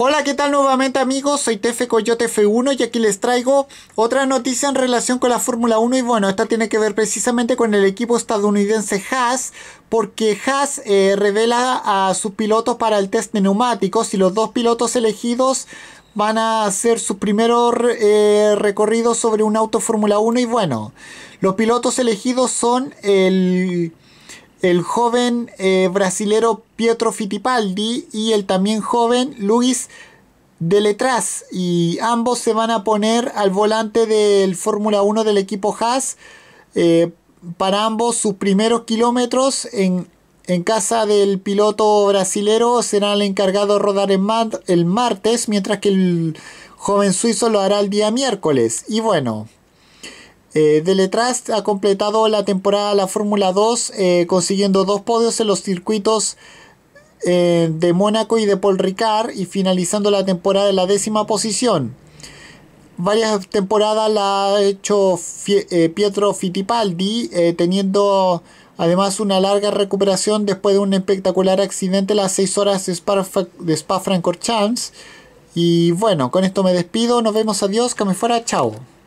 Hola, ¿qué tal nuevamente amigos? Soy Tefe Coyote F1 y aquí les traigo otra noticia en relación con la Fórmula 1 y bueno, esta tiene que ver precisamente con el equipo estadounidense Haas porque Haas eh, revela a sus pilotos para el test de neumáticos y los dos pilotos elegidos van a hacer su primer eh, recorrido sobre un auto Fórmula 1 y bueno, los pilotos elegidos son el el joven eh, brasilero Pietro Fittipaldi y el también joven Luis de Letras y ambos se van a poner al volante del Fórmula 1 del equipo Haas eh, para ambos sus primeros kilómetros en, casa del piloto brasilero será el encargado de rodar en el martes mientras que el joven suizo lo hará el día miércoles y bueno de eh, Deletras ha completado la temporada de la Fórmula 2 eh, consiguiendo dos podios en los circuitos eh, de Mónaco y de Paul Ricard y finalizando la temporada en la décima posición. Varias temporadas la ha hecho Pietro Fittipaldi teniendo además una larga recuperación después de un espectacular accidente las seis horas de de Spa Francorchamps. Y bueno, con esto me despido, nos vemos, adiós, que me fuera, chao.